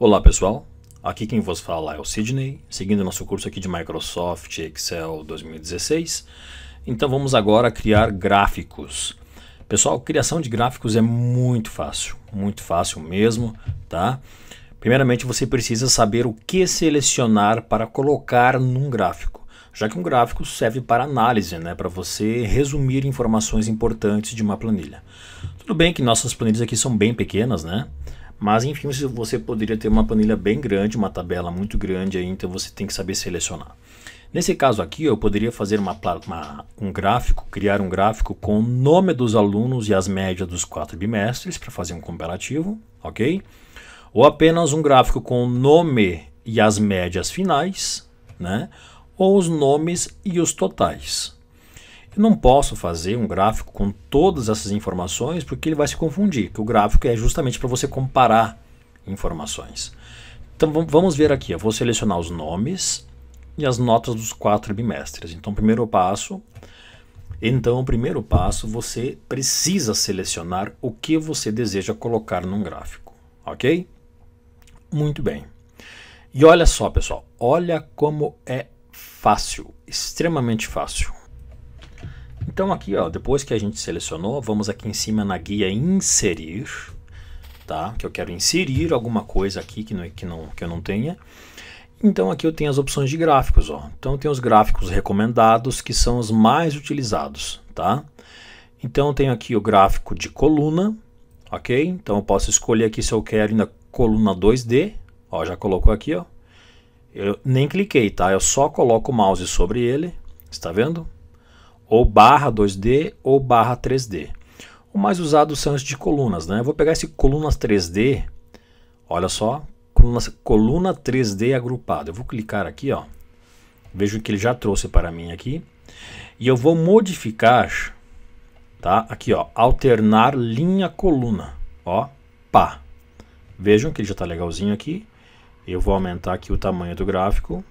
Olá pessoal, aqui quem vos fala é o Sidney, seguindo nosso curso aqui de Microsoft Excel 2016. Então vamos agora criar gráficos. Pessoal, criação de gráficos é muito fácil, muito fácil mesmo, tá? Primeiramente você precisa saber o que selecionar para colocar num gráfico, já que um gráfico serve para análise, né, para você resumir informações importantes de uma planilha. Tudo bem que nossas planilhas aqui são bem pequenas, né? Mas enfim, você poderia ter uma planilha bem grande, uma tabela muito grande aí, então você tem que saber selecionar. Nesse caso aqui, eu poderia fazer uma, uma, um gráfico, criar um gráfico com o nome dos alunos e as médias dos quatro bimestres para fazer um comparativo, ok? Ou apenas um gráfico com o nome e as médias finais, né? Ou os nomes e os totais, eu não posso fazer um gráfico com todas essas informações porque ele vai se confundir, que o gráfico é justamente para você comparar informações. Então vamos ver aqui, eu vou selecionar os nomes e as notas dos quatro bimestres. Então, primeiro passo, então, o primeiro passo, você precisa selecionar o que você deseja colocar num gráfico, ok? Muito bem. E olha só, pessoal, olha como é fácil, extremamente fácil. Então aqui, ó, depois que a gente selecionou, vamos aqui em cima na guia inserir, tá? Que eu quero inserir alguma coisa aqui que não que não que eu não tenha. Então aqui eu tenho as opções de gráficos, ó. Então tem os gráficos recomendados que são os mais utilizados, tá? Então eu tenho aqui o gráfico de coluna, ok? Então eu posso escolher aqui se eu quero ainda coluna 2D, ó, já colocou aqui, ó. Eu nem cliquei, tá? Eu só coloco o mouse sobre ele, está vendo? ou barra 2D ou barra 3D. O mais usado são os de colunas, né? Eu vou pegar esse colunas 3D, olha só, coluna, coluna 3D agrupada. Eu vou clicar aqui, ó. Vejo que ele já trouxe para mim aqui. E eu vou modificar, tá? Aqui, ó, alternar linha coluna, ó, pá. Vejam que ele já está legalzinho aqui. Eu vou aumentar aqui o tamanho do gráfico.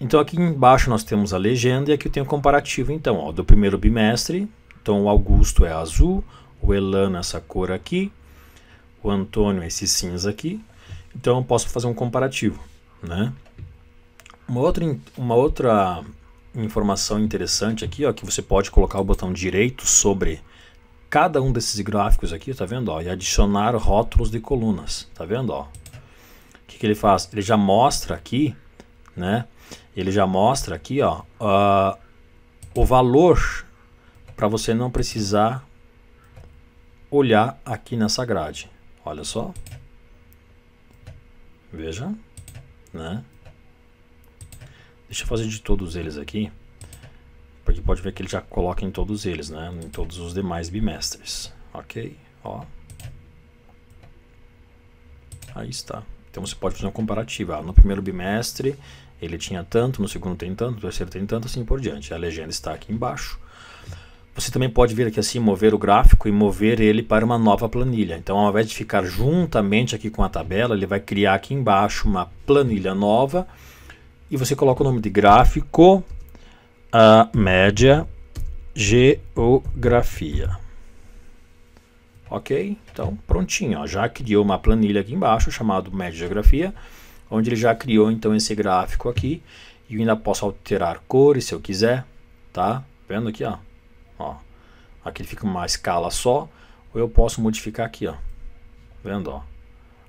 Então aqui embaixo nós temos a legenda e aqui eu tenho o comparativo então, ó, do primeiro bimestre. Então o Augusto é azul, o Elano é essa cor aqui, o Antônio é esse cinza aqui. Então eu posso fazer um comparativo, né? Uma outra, uma outra informação interessante aqui, ó, que você pode colocar o botão direito sobre cada um desses gráficos aqui, tá vendo? Ó, e adicionar rótulos de colunas, tá vendo? Ó? O que, que ele faz? Ele já mostra aqui, né? ele já mostra aqui ó, uh, o valor para você não precisar olhar aqui nessa grade. Olha só. Veja, né? Deixa eu fazer de todos eles aqui, porque pode ver que ele já coloca em todos eles, né? Em todos os demais bimestres. OK? Ó. Aí está. Então você pode fazer uma comparativa. Ah, no primeiro bimestre ele tinha tanto, no segundo tem tanto, no terceiro tem tanto, assim por diante. A legenda está aqui embaixo. Você também pode vir aqui assim, mover o gráfico e mover ele para uma nova planilha. Então, ao invés de ficar juntamente aqui com a tabela, ele vai criar aqui embaixo uma planilha nova e você coloca o nome de gráfico, a média, geografia. Ok? Então, prontinho. Ó. Já criou uma planilha aqui embaixo chamada média geografia onde ele já criou então esse gráfico aqui e ainda posso alterar cores se eu quiser, tá? Vendo aqui, ó. ó. Aqui fica uma escala só, ou eu posso modificar aqui, ó. Vendo, ó.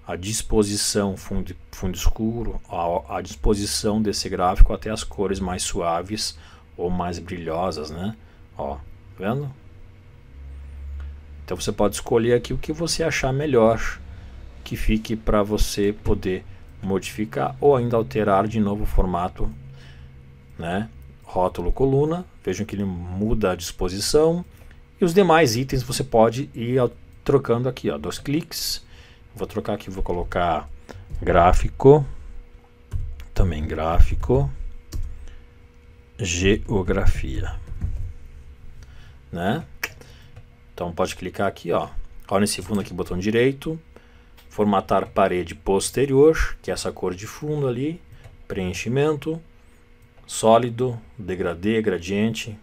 A disposição fundo, fundo escuro, a, a disposição desse gráfico até as cores mais suaves ou mais brilhosas, né? Ó, vendo? Então você pode escolher aqui o que você achar melhor que fique para você poder modificar ou ainda alterar de novo o formato, né? Rótulo coluna, vejam que ele muda a disposição e os demais itens você pode ir trocando aqui, ó, dois cliques. Vou trocar aqui, vou colocar gráfico, também gráfico, geografia, né? Então pode clicar aqui, ó, olha nesse fundo aqui, botão direito, formatar parede posterior, que é essa cor de fundo ali, preenchimento, sólido, degradê, gradiente,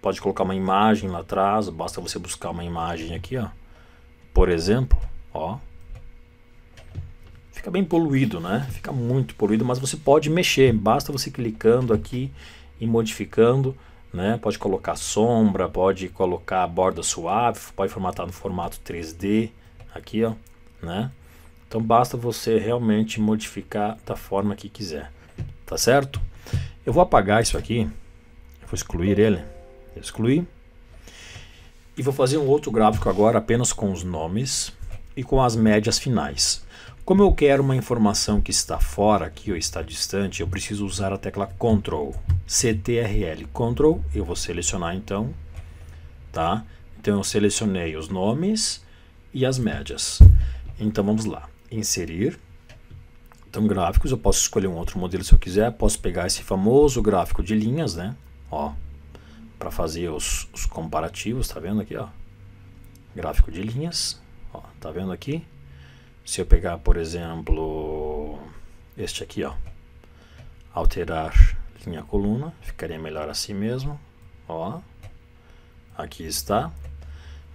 pode colocar uma imagem lá atrás, basta você buscar uma imagem aqui, ó. Por exemplo, ó. Fica bem poluído, né? Fica muito poluído, mas você pode mexer, basta você clicando aqui e modificando, né? Pode colocar sombra, pode colocar borda suave, pode formatar no formato 3D, aqui, ó, né? Então basta você realmente modificar da forma que quiser, tá certo? Eu vou apagar isso aqui, vou excluir ele, excluir. E vou fazer um outro gráfico agora apenas com os nomes e com as médias finais. Como eu quero uma informação que está fora aqui ou está distante, eu preciso usar a tecla CTRL, CTRL, CTRL, eu vou selecionar então, tá? Então eu selecionei os nomes e as médias. Então vamos lá inserir. Então, gráficos, eu posso escolher um outro modelo se eu quiser. Posso pegar esse famoso gráfico de linhas, né? Ó, para fazer os, os, comparativos, tá vendo aqui, ó? Gráfico de linhas, ó, tá vendo aqui? Se eu pegar, por exemplo, este aqui, ó, alterar linha coluna, ficaria melhor assim mesmo, ó. Aqui está.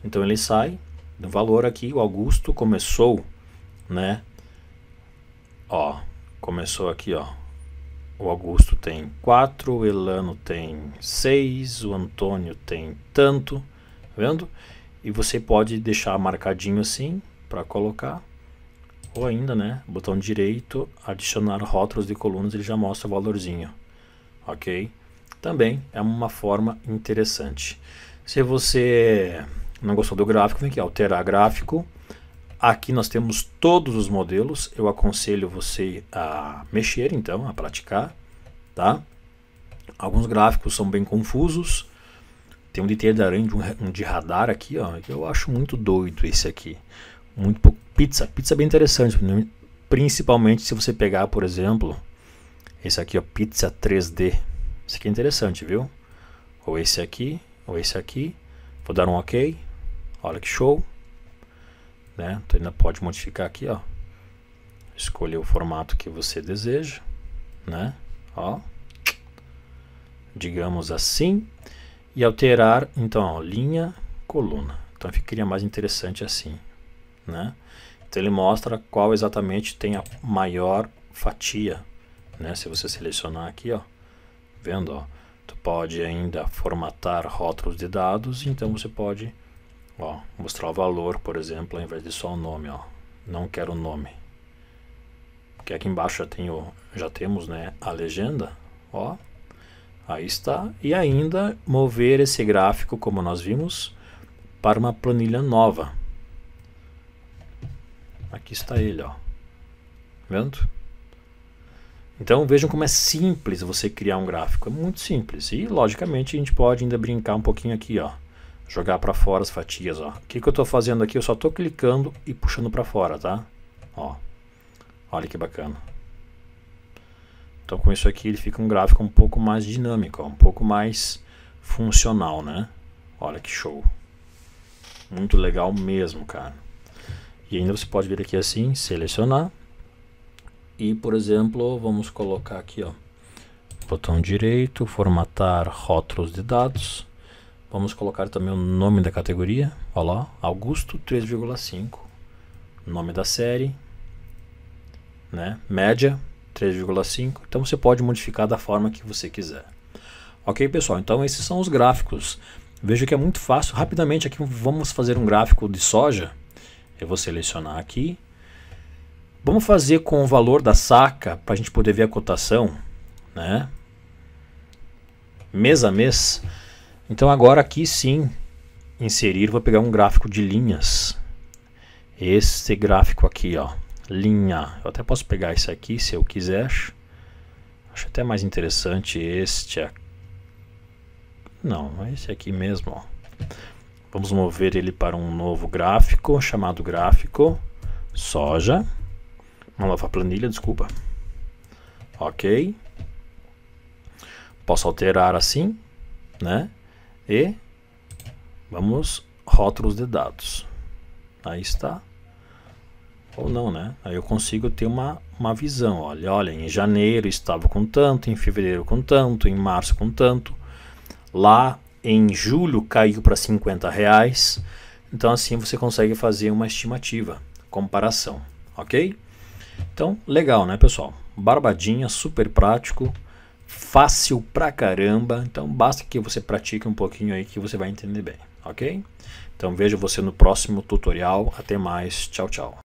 Então ele sai do valor aqui, o Augusto começou né? Ó, começou aqui, ó. O Augusto tem 4, o Elano tem 6, o Antônio tem tanto, tá vendo? E você pode deixar marcadinho assim para colocar. Ou ainda, né, botão direito, adicionar rótulos de colunas, ele já mostra o valorzinho, ok? Também é uma forma interessante. Se você não gostou do gráfico, vem aqui, alterar gráfico, Aqui nós temos todos os modelos, eu aconselho você a mexer então, a praticar, tá? Alguns gráficos são bem confusos, tem um de teia de aranha, um de radar aqui, ó, que eu acho muito doido esse aqui. Muito pouco. Pizza, pizza é bem interessante, né? principalmente se você pegar, por exemplo, esse aqui, ó, pizza 3D. Isso aqui é interessante, viu? Ou esse aqui, ou esse aqui. Vou dar um OK. Olha que show. Né? Então ainda pode modificar aqui, ó. Escolher o formato que você deseja, né? Ó. Digamos assim. E alterar, então, ó, linha, coluna. Então ficaria mais interessante assim, né? Então ele mostra qual exatamente tem a maior fatia, né? Se você selecionar aqui, ó. Vendo, ó. Tu pode ainda formatar rótulos de dados, então você pode Ó, mostrar o valor, por exemplo, ao invés de só o nome, ó. Não quero o nome. Porque aqui embaixo já, tenho, já temos né, a legenda, ó. Aí está. E ainda mover esse gráfico, como nós vimos, para uma planilha nova. Aqui está ele, ó. Tá vendo? Então vejam como é simples você criar um gráfico, é muito simples. E logicamente a gente pode ainda brincar um pouquinho aqui, ó jogar para fora as fatias, ó. O que, que eu estou fazendo aqui? Eu só estou clicando e puxando para fora, tá? Ó, olha que bacana. Então com isso aqui ele fica um gráfico um pouco mais dinâmico, ó, um pouco mais funcional, né? Olha que show. Muito legal mesmo, cara. E ainda você pode vir aqui assim, selecionar. E, por exemplo, vamos colocar aqui, ó. Botão direito, formatar rótulos de dados. Vamos colocar também o nome da categoria. Olha lá, Augusto 3,5. Nome da série. Né? Média 3,5. Então você pode modificar da forma que você quiser. Ok, pessoal? Então esses são os gráficos. Veja que é muito fácil. Rapidamente aqui vamos fazer um gráfico de soja. Eu vou selecionar aqui. Vamos fazer com o valor da saca para a gente poder ver a cotação, né? Mês a mês. Então agora aqui sim, inserir, vou pegar um gráfico de linhas. Esse gráfico aqui, ó, linha. Eu até posso pegar esse aqui se eu quiser. Acho até mais interessante este aqui. Não, é esse aqui mesmo, ó. Vamos mover ele para um novo gráfico, chamado gráfico soja. Uma nova planilha, desculpa. Ok. Posso alterar assim, né? e vamos rótulos de dados. Aí está. Ou não, né? Aí eu consigo ter uma, uma visão. Olha, olha, em janeiro estava com tanto, em fevereiro com tanto, em março com tanto. Lá em julho caiu para 50 reais. Então assim você consegue fazer uma estimativa, comparação, ok? Então legal, né pessoal? Barbadinha, super prático fácil pra caramba. Então basta que você pratique um pouquinho aí que você vai entender bem, ok? Então vejo você no próximo tutorial. Até mais. Tchau, tchau.